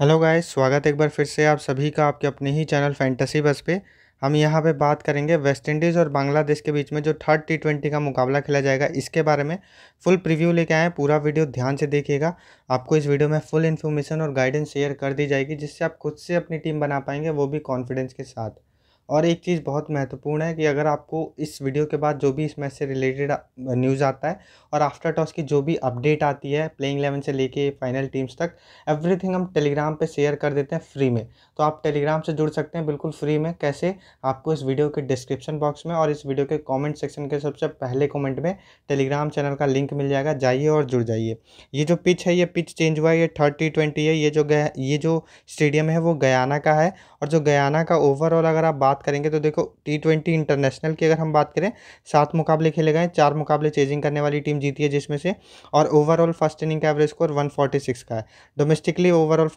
hello guys स्वागत एक बार फिर से आप सभी का आपके अपने ही चैनल फैंटेसी बस पे हम यहाँ पे बात करेंगे वेस्ट इंडीज़ और बांग्लादेश के बीच में जो थर्ड टी ट्वेंटी का मुकाबला खेला जाएगा इसके बारे में फुल प्रीव्यू लेके आए पूरा वीडियो ध्यान से देखिएगा आपको इस वीडियो में फुल इन्फॉर्मेशन और गाइडेंस शेयर कर दी जाएगी जिससे आप खुद से अपनी टीम बना पाएंगे वो भी कॉन्फिडेंस के साथ और एक चीज़ बहुत महत्वपूर्ण है कि अगर आपको इस वीडियो के बाद जो भी इसमें से रिलेटेड न्यूज़ आता है और आफ्टर टॉस की जो भी अपडेट आती है प्लेइंग इलेवन से लेके फाइनल टीम्स तक एवरीथिंग हम टेलीग्राम पे शेयर कर देते हैं फ्री में तो आप टेलीग्राम से जुड़ सकते हैं बिल्कुल फ्री में कैसे आपको इस वीडियो के डिस्क्रिप्शन बॉक्स में और इस वीडियो के कॉमेंट सेक्शन के सबसे पहले कॉमेंट में टेलीग्राम चैनल का लिंक मिल जाएगा जाइए और जुड़ जाइए ये जो पिच है ये पिच चेंज हुआ है ये थर्टी ट्वेंटी है ये जो गया ये जो स्टेडियम है वो गयाना का है और जो गयाना का ओवरऑल अगर आप बात बात करेंगे तो देखो टी ट्वेंटी इंटरनेशनल की अगर हम बात करें सात मुकाबले खेले गए चार मुकाबले चेजिंग करने वाली टीम जीती है जिसमें से और ओवरऑल फर्स्ट इनिंग का average score one forty six का है डोमेस्टिकली ओवरऑल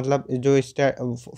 मतलब जो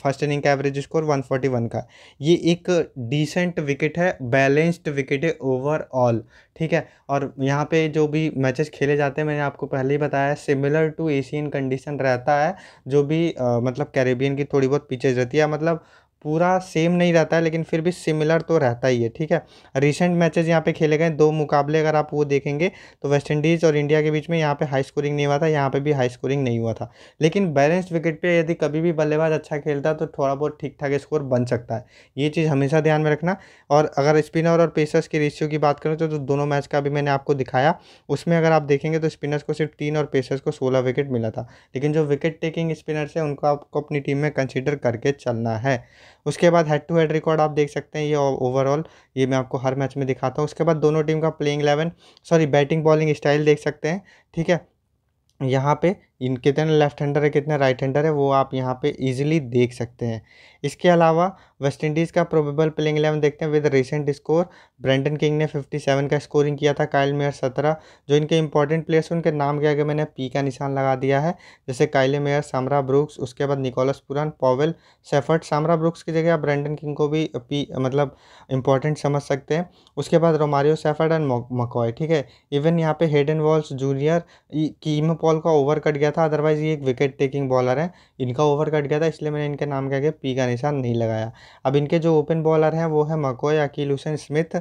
फर्स्ट इनिंग का average score one forty one का ये एक डिसेंट विकेट है बैलेंस्ड विकेट है ओवरऑल ठीक है और यहाँ पे जो भी मैचेस खेले जाते हैं मैंने आपको पहले ही बताया सिमिलर टू एशियन कंडीशन रहता है जो भी आ, मतलब कैरेबियन की थोड़ी बहुत पिचेज रहती है मतलब पूरा सेम नहीं रहता है लेकिन फिर भी सिमिलर तो रहता ही है ठीक है रिसेंट मैचेस यहाँ पे खेले गए दो मुकाबले अगर आप वो देखेंगे तो वेस्ट इंडीज़ और इंडिया के बीच में यहाँ पे हाई स्कोरिंग नहीं हुआ था यहाँ पे भी हाई स्कोरिंग नहीं हुआ था लेकिन बैलेंस्ड विकेट पे यदि कभी भी बल्लेबाज अच्छा खेलता तो थोड़ा बहुत ठीक ठाक स्कोर बन सकता है ये चीज़ हमेशा ध्यान में रखना और अगर स्पिनर और पेसर्स की रेशियो की बात करें तो, तो दोनों मैच का भी मैंने आपको दिखाया उसमें अगर आप देखेंगे तो स्पिनर्स को सिर्फ तीन और पेसर्स को सोलह विकेट मिला था लेकिन जो विकेट टेकिंग स्पिनर्स हैं उनको आपको अपनी टीम में कंसिडर करके चलना है उसके बाद हेड टू हेड रिकॉर्ड आप देख सकते हैं ये ओवरऑल ये मैं आपको हर मैच में दिखाता हूँ उसके बाद दोनों टीम का playing eleven sorry batting bowling style देख सकते हैं ठीक है यहाँ पे इन कितने लेफ्ट हैंडर है कितने राइट हैंडर है वो आप यहाँ पे इजीली देख सकते हैं इसके अलावा वेस्ट इंडीज़ का प्रोबेबल प्लेइंग इलेवन देखते हैं with recent score Brandon King ने 57 का स्कोरिंग किया था काइल मेयर 17 जो इनके इंपॉर्टेंट प्लेयर्स उनके नाम के आगे मैंने पी का निशान लगा दिया है जैसे काइले मेयर सामरा ब्रुक्स उसके बाद निकोलस पुरान पॉवेल सेफर्ट सामरा ब्रुक्स की जगह आप ब्रेंडन किंग को भी पी मतलब इंपॉर्टेंट समझ सकते हैं उसके बाद रोमारियो सेफर्ट एंड मकॉय ठीक है इवन यहाँ पे Hayden Walsh junior Keemo Paul का ओवर कट गया गया था अदरवाइज़ ये एक विकेट टेकिंग बॉलर है इनका ओवर कट गया था इसलिए मैंने इनके नाम के आगे पी का निशान नहीं लगाया अब इनके जो ओपन बॉलर हैं वो है McCoy Akeal Hosein Smith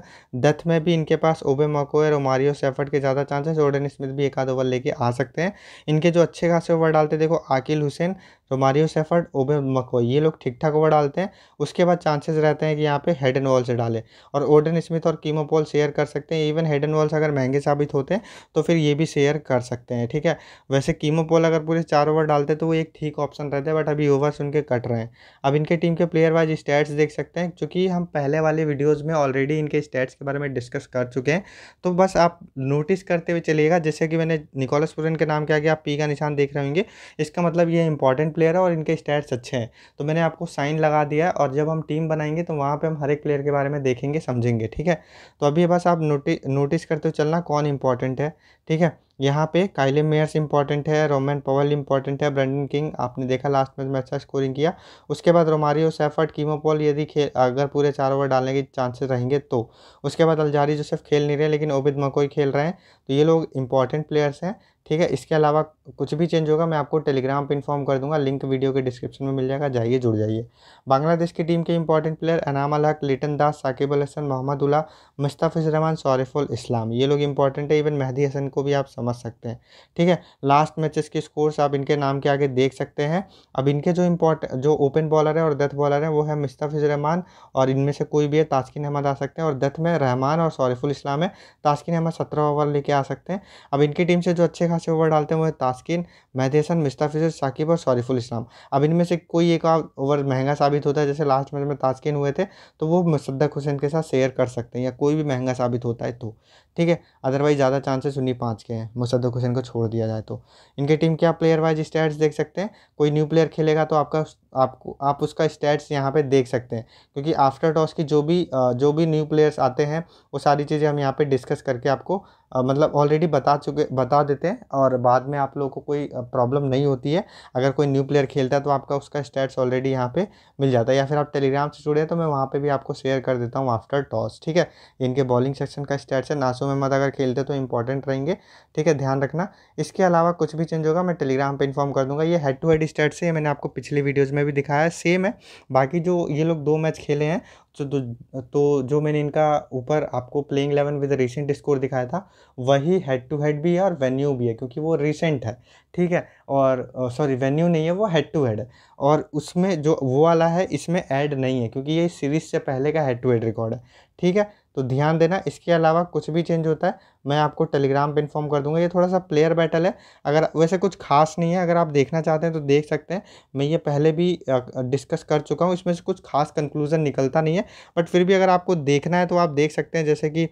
death में भी इनके पास ओबे मकोय और मारियो सेफर्ट के ज़्यादा चांसेस जोर्डन स्मिथ भी एक आध ओवर लेके आ सकते हैं इनके जो अच्छे खासे ओवर डालते देखो आकिल हुसैन रोमारियो सेफर्ट ओबे मकोय ये लोग ठीक ठाक ओवर डालते हैं उसके बाद चांसेस रहते हैं कि यहाँ पे हेड एंड वॉल से डालें और ओडन स्मिथ और कीमोपोल शेयर कर सकते हैं इवन हेड एंड वॉल्स अगर महंगे साबित होते हैं तो फिर ये भी शेयर कर सकते हैं ठीक है वैसे कीमो बॉल अगर पूरे चार ओवर डालते तो वो एक ठीक ऑप्शन रहता है बट अभी ओवर्स उनके कट रहे हैं अब इनके टीम के प्लेयर वाइज स्टैट्स देख सकते हैं क्योंकि हम पहले वाले वीडियोज़ में ऑलरेडी इनके स्टैट्स के बारे में डिस्कस कर चुके हैं तो बस आप नोटिस करते हुए चलिएगा जैसे कि मैंने निकोलस पुरन के नाम के आगे आप पी का निशान देख रहे होंगे इसका मतलब ये इंपॉर्टेंट प्लेयर है और इनके स्टैट्स अच्छे हैं तो मैंने आपको साइन लगा दिया है और जब हम टीम बनाएंगे तो वहाँ पर हम हर एक प्लेयर के बारे में देखेंगे समझेंगे ठीक है तो अभी बस आप नोटिस करते हुए चलना कौन इंपॉर्टेंट है ठीक है यहाँ पे काइले मेयर्स इंपॉर्टेंट है रोमन पवल इंपॉर्टेंट है ब्रेंडन किंग आपने देखा लास्ट मैच में अच्छा स्कोरिंग किया उसके बाद रोमारियो सैफर्ट कीमोपोल यदि खेल अगर पूरे चार ओवर डालने के चांसेस रहेंगे तो उसके बाद अलजारी जो सिर्फ खेल नहीं रहे लेकिन ओबिद मकोई खेल रहे हैं तो ये लोग इंपॉर्टेंट प्लेयर्स हैं ठीक है इसके अलावा कुछ भी चेंज होगा मैं आपको टेलीग्राम पर इन्फॉर्म कर दूंगा लिंक वीडियो के डिस्क्रिप्शन में मिल जाएगा जाइए जुड़ जाइए बांग्लादेश की टीम के इंपॉर्टेंट प्लेयर अनाम अलहक हक लिटन दास साकिब अल हसन मोहम्मद उल्ला मुस्ताफिज रहमान सौरफुल इस्लाम ये लोग इंपॉर्टेंट है इवन मेहदी हसन को भी आप समझ सकते हैं ठीक है लास्ट मैचेस के स्कोर्स आप इनके नाम के आगे देख सकते हैं अब इनके जो इम्पोर्ट जो ओपन बॉलर है और दत्त बॉलर है वो है मुस्ताफिज रहमान और इनमें से कोई भी है ताजकिन अहमद आ सकते हैं और दत्त में रहमान और सौरफुल इस्लाम है ताजकिन अहमद सत्रह ओवर लेके आ सकते हैं अब इनकी टीम से जो अच्छे खासे ओवर डालते हैं वो है तास्किन मैदेसन मुस्ताफिज साकिब और सॉरीफुल इस्लाम अब इनमें से कोई एक ओवर महंगा साबित होता है जैसे लास्ट मैच में तास्किन हुए थे तो वो मुसद्दक हुसैन के साथ शेयर कर सकते हैं या कोई भी महंगा साबित होता है तो ठीक है अदरवाइज ज़्यादा चांसेस उन्हीं पाँच के हैं मुसद्दक हुसैन को छोड़ दिया जाए तो इनके टीम के आप प्लेयर वाइज स्टैट्स देख सकते हैं कोई न्यू प्लेयर खेलेगा तो आपका आपको आप उसका स्टैट्स यहाँ पे देख सकते हैं क्योंकि आफ्टर टॉस की जो भी जो भी न्यू प्लेयर्स आते हैं वो सारी चीज़ें हम यहाँ पे डिस्कस करके आपको मतलब ऑलरेडी बता चुके बता देते हैं और बाद में आप लोगों को कोई प्रॉब्लम नहीं होती है अगर कोई न्यू प्लेयर खेलता है तो आपका उसका स्टेट्स ऑलरेडी यहाँ पे मिल जाता है या फिर आप टेलीग्राम से जुड़े हैं तो मैं वहाँ पे भी आपको शेयर कर देता हूँ आफ्टर टॉस ठीक है इनके बॉलिंग सेक्शन का स्टेट्स है नासो में मत अगर खेलते तो इंपॉर्टेंट रहेंगे ठीक है ध्यान रखना इसके अलावा कुछ भी चेंज होगा मैं टेलीग्राम पर इन्फॉर्म कर दूँगा ये हेड टू हेड स्टेट्स है मैंने आपको पिछले वीडियोज़ में भी दिखाया सेम है बाकी जो ये लोग दो मैच खेले हैं तो तो जो मैंने इनका ऊपर आपको playing eleven with recent score दिखाया था वही हेड टू हेड भी है और वेन्यू भी है क्योंकि वो रिसेंट है ठीक है और सॉरी वेन्यू नहीं है वो हेड टू हेड है और उसमें जो वो वाला है इसमें ऐड नहीं है क्योंकि ये सीरीज से पहले का हेड टू हेड रिकॉर्ड है ठीक है तो ध्यान देना इसके अलावा कुछ भी चेंज होता है मैं आपको टेलीग्राम पे इन्फॉर्म कर दूंगा ये थोड़ा सा प्लेयर बैटल है अगर वैसे कुछ खास नहीं है अगर आप देखना चाहते हैं तो देख सकते हैं मैं ये पहले भी डिस्कस कर चुका हूँ इसमें से कुछ खास कंक्लूजन निकलता नहीं है बट फिर भी अगर आपको देखना है तो आप देख सकते हैं जैसे कि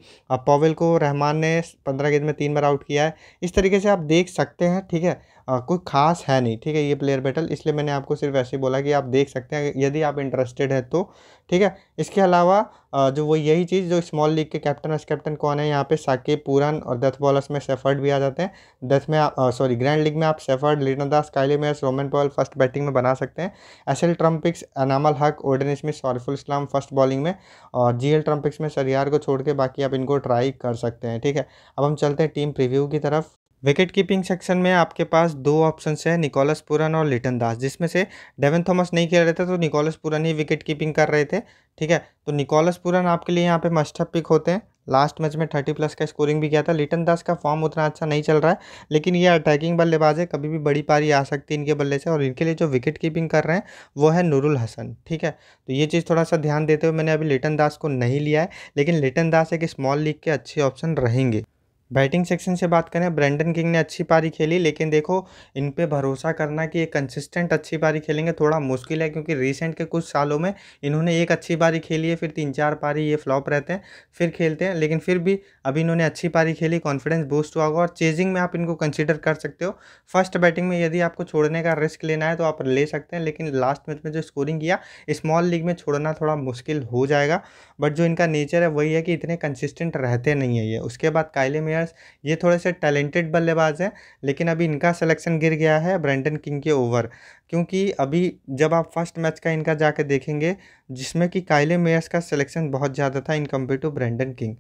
पॉवेल को रहमान ने पंद्रह गेंद में तीन बार आउट किया है इस तरीके से आप देख सकते हैं ठीक है कोई ख़ास है नहीं ठीक है ये प्लेयर बैटल इसलिए मैंने आपको सिर्फ ऐसे ही बोला कि आप देख सकते हैं यदि आप इंटरेस्टेड है तो ठीक है इसके अलावा जो वो यही चीज़ जो स्मॉल लीग के कैप्टन एस कैप्टन कौन है यहाँ पे साकेब पूरन और डेथ बॉलर्स में सेफर्ड भी आ जाते हैं डेथ में सॉरी ग्रैंड लीग में आप Shepherd Liton Das Mayers Rovman Paul first batting में बना सकते हैं एस एल trump picks Anamul Haque Odean Smith Shoriful Islam first bowling में और जी एल ट्रम्पिक्स में सरियार को छोड़ के बाकी आप इनको ट्राई कर सकते हैं ठीक है अब हम चलते हैं टीम प्रिव्यू की तरफ विकेट कीपिंग सेक्शन में आपके पास दो ऑप्शन है निकोलस पुरन और लिटन दास जिसमें से डेवन थॉमस नहीं खेल रहे थे तो निकोलस पुरन ही विकेट कीपिंग कर रहे थे ठीक है तो निकोलस पुरन आपके लिए यहाँ पे मस्टअप पिक होते हैं लास्ट मैच में थर्टी प्लस का स्कोरिंग भी किया था लिटन दास का फॉर्म उतना अच्छा नहीं चल रहा है लेकिन ये अटैकिंग बल्लेबाज है कभी भी बड़ी पारी आ सकती है इनके बल्ले से और इनके लिए जो विकेट कीपिंग कर रहे हैं वो है नूरुल हसन ठीक है तो ये चीज़ थोड़ा सा ध्यान देते हुए मैंने अभी लिटन दास को नहीं लिया है लेकिन लिटन दास एक स्मॉल लीग के अच्छे ऑप्शन रहेंगे बैटिंग सेक्शन से बात करें ब्रेंडन किंग ने अच्छी पारी खेली लेकिन देखो इन पे भरोसा करना कि ये कंसिस्टेंट अच्छी पारी खेलेंगे थोड़ा मुश्किल है क्योंकि रिसेंट के कुछ सालों में इन्होंने एक अच्छी पारी खेली है फिर तीन चार पारी ये फ्लॉप रहते हैं फिर खेलते हैं लेकिन फिर भी अभी इन्होंने अच्छी पारी खेली कॉन्फिडेंस बूस्ट हुआ होगा और चेजिंग में आप इनको कंसिडर कर सकते हो फर्स्ट बैटिंग में यदि आपको छोड़ने का रिस्क लेना है तो आप ले सकते हैं लेकिन लास्ट मैच में जो स्कोरिंग किया स्मॉल लीग में छोड़ना थोड़ा मुश्किल हो जाएगा बट जो इनका नेचर है वही है कि इतने कंसिस्टेंट रहते नहीं है ये उसके बाद कायले मेयर प्लेयर्स ये थोड़े से टैलेंटेड बल्लेबाज हैं लेकिन अभी इनका सिलेक्शन गिर गया है ब्रेंडन किंग के ओवर क्योंकि अभी जब आप फर्स्ट मैच का इनका जाके देखेंगे जिसमें कि कायले मेयर्स का सिलेक्शन बहुत ज़्यादा था in compare to Brandon King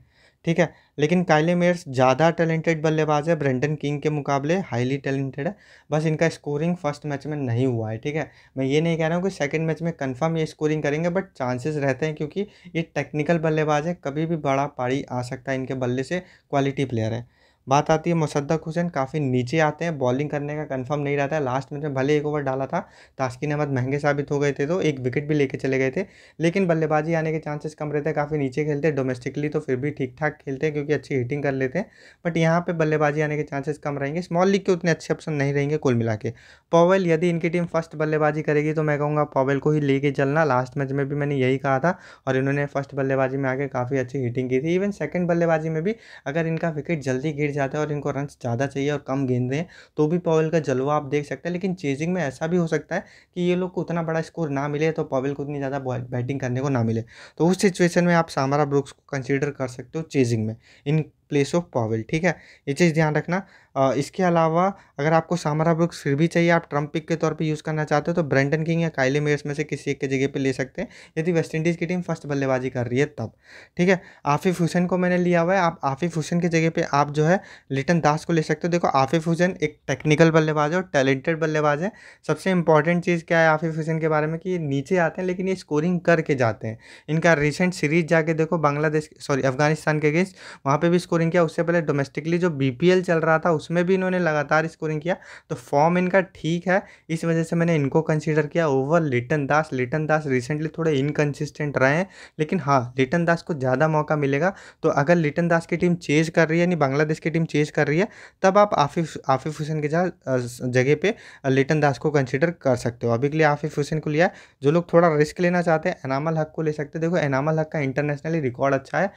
ठीक है लेकिन काइले मेयर्स ज़्यादा टैलेंटेड बल्लेबाज है ब्रेंडन किंग के मुकाबले हाईली टैलेंटेड है बस इनका स्कोरिंग फर्स्ट मैच में नहीं हुआ है ठीक है मैं ये नहीं कह रहा हूँ कि सेकंड मैच में कंफर्म ये स्कोरिंग करेंगे बट चांसेस रहते हैं क्योंकि ये टेक्निकल बल्लेबाज है कभी भी बड़ा पारी आ सकता है इनके बल्ले से क्वालिटी प्लेयर है बात आती है मुसद्दक हुसैन काफ़ी नीचे आते हैं बॉलिंग करने का कंफर्म नहीं रहता है लास्ट मैच में भले एक ओवर डाला था तास्किन अहमद महंगे साबित हो गए थे तो एक विकेट भी लेके चले गए थे लेकिन बल्लेबाजी आने के चांसेस कम रहते हैं काफ़ी नीचे खेलते हैं डोमेस्टिकली तो फिर भी ठीक ठाक खेलते हैं क्योंकि अच्छी हिटिंग कर लेते हैं बट यहाँ पर बल्लेबाजी आने के चांसेस कम रहेंगे स्मॉल लीग के उतने अच्छे ऑप्शन नहीं रहेंगे कुल मिला के पॉवेल यदि इनकी टीम फर्स्ट बल्लेबाजी करेगी तो मैं कहूँगा पॉवेल को ही लेके चलना लास्ट मैच में भी मैंने यही कहा था और इन्होंने फर्स्ट बल्लेबाजी में आकर काफ़ी अच्छी हिटिंग की थी इवन सेकेंड बल्लेबाजी में भी अगर इनका विकेट जल्दी गिर ज़्यादा है और इनको रन ज़्यादा चाहिए और कम गेंद हैं तो भी पॉवेल का जलवा आप देख सकते हैं लेकिन चेजिंग में ऐसा भी हो सकता है कि ये लोग को उतना बड़ा स्कोर ना मिले तो पॉवेल को उतनी ज़्यादा बैटिंग करने को ना मिले तो उस सिचुएशन में आप सामारा ब्रुक्स को कंसिडर कर सकते हो चेजिंग में इन प्लेस ऑफ पॉवेल ठीक है ये चीज़ ध्यान रखना इसके अलावा अगर आपको सामरा ब्रुक्स फिर भी चाहिए आप ट्रम्प पिक के तौर पे यूज़ करना चाहते हो तो ब्रेंडन किंग या काइले मेयर्स में से किसी एक के जगह पे ले सकते हैं यदि वेस्ट इंडीज़ की टीम फर्स्ट बल्लेबाजी कर रही है तब ठीक है आफिफ हुसैन को मैंने लिया हुआ है आप आफिफ हुसैन की जगह पर आप जो है लिटन दास को ले सकते हो देखो आफिफ हुसैन एक टेक्निकल बल्लेबाज है और टैलेंटेड बल्लेबाज है सबसे इंपॉर्टेंट चीज़ क्या है आफिफ हुसैन के बारे में कि ये नीचे आते हैं लेकिन ये स्कोरिंग करके जाते हैं इनका रिसेंट सीरीज जाके देखो बांग्लादेश सॉरी अफगानिस्तान के अगेंस्ट वहाँ पर भी स्कोरिंग किया उससे पहले डोमेस्टिकली जो बी चल रहा था उसमें भी इन्होंने लगातार स्कोरिंग किया तो फॉर्म इनका ठीक है इस वजह से मैंने इनको कंसिडर किया ओवर लिटन दास लिटन दास रिसेंटली थोड़े इनकन्सिस्टेंट रहे हैं लेकिन हाँ लिटन दास को ज़्यादा मौका मिलेगा तो अगर लिटन दास की टीम चेज कर रही है यानी बांग्लादेश की टीम चेज कर रही है तब आप आफिफ आफिफ हुसैन के जगह पर लिटन दास को कंसिडर कर सकते हो अभी के लिए आफिफ हुसैन को लिया है जो लोग थोड़ा रिस्क लेना चाहते हैं एनामल हक को ले सकते हैं देखो एनामल हक का इंटरनेशनली रिकॉर्ड अच्छा है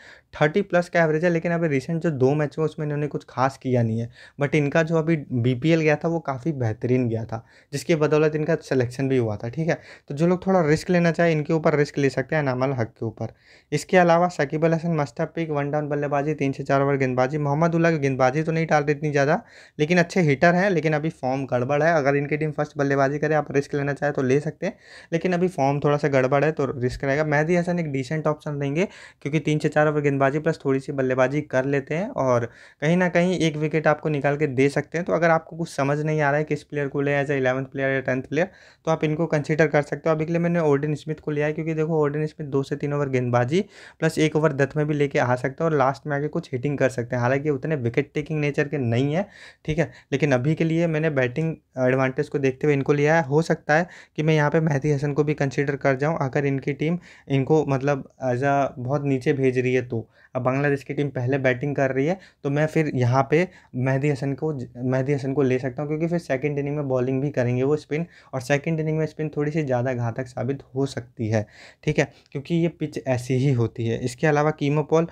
थर्टी प्लस का एवरेज है लेकिन अभी रिसेंट जो दो मैच में उसमें इन्होंने कुछ खास किया नहीं है बट इनका जो अभी बी गया था वो काफ़ी बेहतरीन गया था जिसकी बदौलत इनका सिलेक्शन भी हुआ था ठीक है तो जो लोग थोड़ा रिस्क लेना चाहे इनके ऊपर रिस्क ले सकते हैं अनामल हक के ऊपर इसके अलावा Shakib Al Hasan must pick one down बल्लेबाजी तीन से चार ओवर गेंदबाजी मोहम्मद उल्ला गेंदबाजी तो नहीं टाल रही इतनी ज़्यादा लेकिन अच्छे हिटर हैं लेकिन अभी फॉर्म गड़बड़ है अगर इनकी टीम फर्स्ट बल्लेबाजी करे आप रिस्क लेना चाहें तो ले सकते हैं लेकिन अभी फॉर्म थोड़ा सा गड़बड़ है तो रिस्क रहेगा मेहदी हसन एक डिसेंट ऑप्शन रहेंगे क्योंकि तीन से चार ओवर गेंदबाजी प्लस थोड़ी सी बल्लेबाजी कर लेते हैं और कहीं ना कहीं एक विकेट आपको निकाल के दे सकते हैं तो अगर आपको कुछ समझ नहीं आ रहा है किस प्लेयर को लें एज ए इलेवंथ प्लेयर या टेंथ प्लेयर तो आप इनको कंसिडर कर सकते हो अभी के लिए मैंने ओर्डन स्मिथ को लिया है क्योंकि देखो ओर्डन स्मिथ दो से तीन ओवर गेंदबाजी प्लस एक ओवर दत्त में भी लेके आ सकते हैं और लास्ट में आगे कुछ हिटिंग कर सकते हैं हालांकि उतने विकेट टेकिंग नेचर के नहीं है ठीक है लेकिन अभी के लिए मैंने बैटिंग एडवांटेज को देखते हुए इनको लिया है हो सकता है कि मैं यहाँ पर मेहती हसन को भी कंसिडर कर जाऊँ अगर इनकी टीम इनको मतलब एज अ बहुत नीचे भेज रही है तो अब बांग्लादेश की टीम पहले बैटिंग कर रही है तो मैं फिर यहाँ पे मेहदी हसन को मेहदी हसन को ले सकता हूँ क्योंकि फिर सेकेंड इनिंग में बॉलिंग भी करेंगे वो स्पिन और सेकेंड इनिंग में स्पिन थोड़ी सी ज़्यादा घातक साबित हो सकती है ठीक है क्योंकि ये पिच ऐसी ही होती है इसके अलावा कीमोपॉल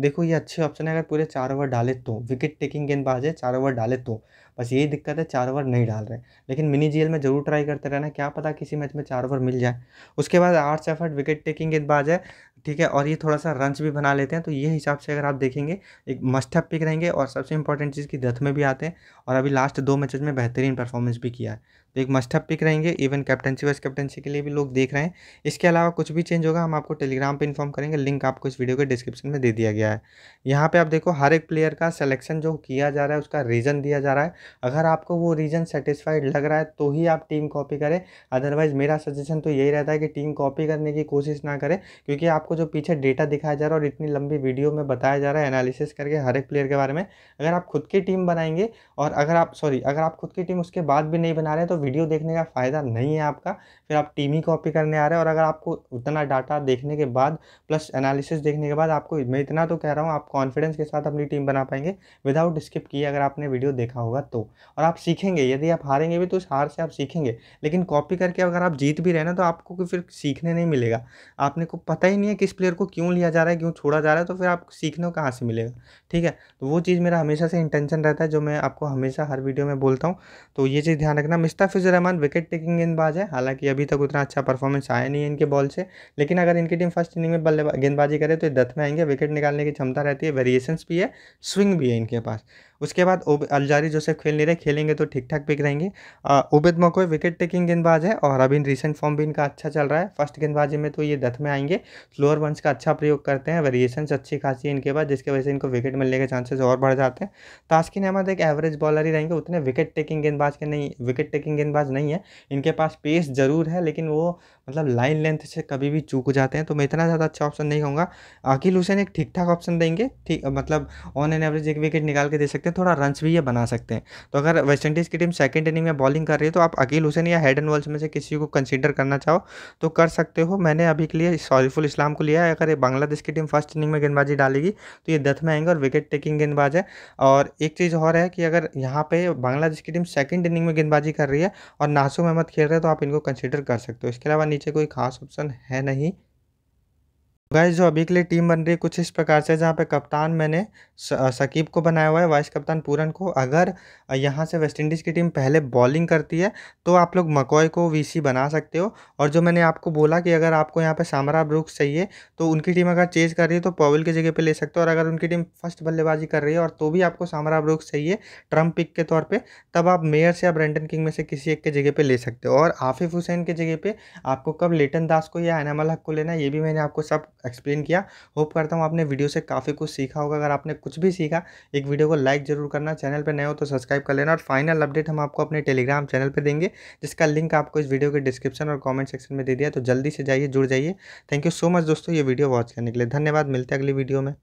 देखो ये अच्छे ऑप्शन है अगर पूरे चार ओवर डाले तो विकेट टेकिंग गेंदबाज है चार ओवर डाले तो बस यही दिक्कत है चार ओवर नहीं डाल रहे लेकिन मिनी जीएल में ज़रूर ट्राई करते रहना क्या पता किसी मैच में चार ओवर मिल जाए उसके बाद आर्ट्स एफर्ट विकेट टेकिंग गेंदबाज है ठीक है और ये थोड़ा सा रंच भी बना लेते हैं तो ये हिसाब से अगर आप देखेंगे एक मस्ट पिक रहेंगे और सबसे इंपॉर्टेंट चीज़ की डेथ में भी आते हैं और अभी लास्ट दो मैचेज में बेहतरीन परफॉर्मेंस भी किया है तो एक मस्ट पिक रहेंगे इवन कैप्टनशी वाइस कैप्टनशी के लिए भी लोग देख रहे हैं इसके अलावा कुछ भी चेंज होगा हम आपको टेलीग्राम पर इन्फॉर्म करेंगे लिंक आपको इस वीडियो के डिस्क्रिप्शन में दे दिया गया है यहाँ पर आप देखो हर एक प्लेयर का सलेक्शन जो किया जा रहा है उसका रीज़न दिया जा रहा है अगर आपको वो रीज़न सेटिस्फाइड लग रहा है तो ही आप टीम कॉपी करें अदरवाइज़ मेरा सजेशन तो यही रहता है कि टीम कॉपी करने की कोशिश ना करें क्योंकि आपको जो पीछे डेटा दिखाया जा रहा है और इतनी लंबी वीडियो में बताया जा रहा है एनालिसिस करके हर एक प्लेयर के बारे में अगर आप खुद की टीम बनाएंगे और अगर आप सॉरी अगर आप खुद की टीम उसके बाद भी नहीं बना रहे तो वीडियो देखने का फ़ायदा नहीं है आपका फिर आप टीम ही कॉपी करने आ रहे हैं और अगर आपको उतना डाटा देखने के बाद प्लस एनालिसिस देखने के बाद आपको मैं इतना तो कह रहा हूँ आप कॉन्फिडेंस के साथ अपनी टीम बना पाएंगे विदाउट स्किप किए अगर आपने वीडियो देखा होगा तो और आप सीखेंगे यदि आप हारेंगे भी तो उस हार से आप सीखेंगे लेकिन कॉपी करके अगर आप जीत भी रहे ना तो आपको फिर सीखने नहीं मिलेगा आपने को पता ही नहीं है किस प्लेयर को क्यों लिया जा रहा है क्यों छोड़ा जा रहा है तो फिर आपको सीखने कहाँ से मिलेगा ठीक है तो वो चीज़ मेरा हमेशा से इंटेंशन रहता है जो मैं आपको हमेशा हर वीडियो में बोलता हूँ तो ये चीज़ ध्यान रखना मिस्ता महफूज रहमान विकेट टेकिंग गेंदबाज है हालांकि अभी तक उतना अच्छा परफॉर्मेंस आया नहीं है इनके बॉल से लेकिन अगर इनकी टीम फर्स्ट इनिंग में गेंदबाजी करे तो ये में आएंगे विकेट निकालने की क्षमता रहती है वेरिएशंस भी है स्विंग भी है इनके पास उसके बाद अलजारी जोसेफ खेल नहीं रहे खेलेंगे तो ठीक ठाक पिक रहेंगे उबेद मको विकेट टेकिंग गेंदबाज है और अभी रिसेंट फॉर्म भी इनका अच्छा चल रहा है फर्स्ट गेंदबाजी में तो ये दथ में आएंगे स्लोअर वंस का अच्छा प्रयोग करते हैं वेरिएशन अच्छी खासी है इनके पास जिसकी वजह से इनको विकेट मिलने के चांसेस और बढ़ जाते हैं तास्किन अहमद एक एवरेज बॉलर ही रहेंगे उतने विकेट टेकिंग गेंदबाज के नहीं विकेट टेकिंग गेंदबाज नहीं है इनके पास पेस ज़रूर है लेकिन वो मतलब लाइन लेंथ से कभी भी चूक जाते हैं तो मैं इतना ज़्यादा अच्छा ऑप्शन नहीं कहूँगा अकील हुसैन एक ठीक ठाक ऑप्शन देंगे ठीक मतलब ऑन एन एवरेज एक विकेट निकाल के दे सकते हैं थोड़ा रन भी ये बना सकते हैं तो अगर वेस्ट इंडीज़ की टीम सेकेंड इनिंग में बॉलिंग कर रही है तो आप अकील हुसैन या हेड एंड वॉल्स में से किसी को कंसिडर करना चाहो तो कर सकते हो मैंने अभी के लिए सॉरीफुल इस्लाम को लिया है अगर बांग्लादेश की टीम फर्स्ट इनिंग में गेंदबाजी डालेगी तो ये दथ में आएंगे और विकेट टेकिंग गेंदबाज है और एक चीज़ और है कि अगर यहाँ पर बांग्लादेश की टीम सेकेंड इनिंग में गेंदबाजी कर रही है और नासू अहमद खेल रहे हैं तो आप इनको कंसिडर कर सकते हो इसके अलावा नीचे कोई ख़ास ऑप्शन है नहीं गाइस जो अभी के लिए टीम बन रही है कुछ इस प्रकार से जहाँ पे कप्तान मैंने सकीब को बनाया हुआ है वाइस कप्तान पूरन को अगर यहाँ से वेस्ट इंडीज़ की टीम पहले बॉलिंग करती है तो आप लोग मकॉय को वीसी बना सकते हो और जो मैंने आपको बोला कि अगर आपको यहाँ पे सामरा ब्रुक्स चाहिए तो उनकी टीम अगर चेज कर रही है तो पॉवल की जगह पर ले सकते हो और अगर उनकी टीम फर्स्ट बल्लेबाजी कर रही है और तो भी आपको सामरा ब्रुक्स चाहिए ट्रम्प पिक के तौर पर तब आप मेयर से या ब्रेंडन किंग में से किसी एक के जगह पर ले सकते हो और आफिफ हुसैन के जगह पर आपको कब लेटन दास को या एनामल हक को लेना ये भी मैंने आपको सब एक्सप्लेन किया होप करता हूँ आपने वीडियो से काफ़ी कुछ सीखा होगा अगर आपने कुछ भी सीखा एक वीडियो को लाइक जरूर करना चैनल पर नए हो तो सब्सक्राइब कर लेना और फाइनल अपडेट हम आपको अपने टेलीग्राम चैनल पर देंगे जिसका लिंक आपको इस वीडियो के डिस्क्रिप्शन और कॉमेंट सेक्शन में दे दिया तो जल्दी से जाइए जुड़ जाइए थैंक यू सो मच दोस्तों ये वीडियो वॉच करने के लिए धन्यवाद मिलते हैं अगली वीडियो में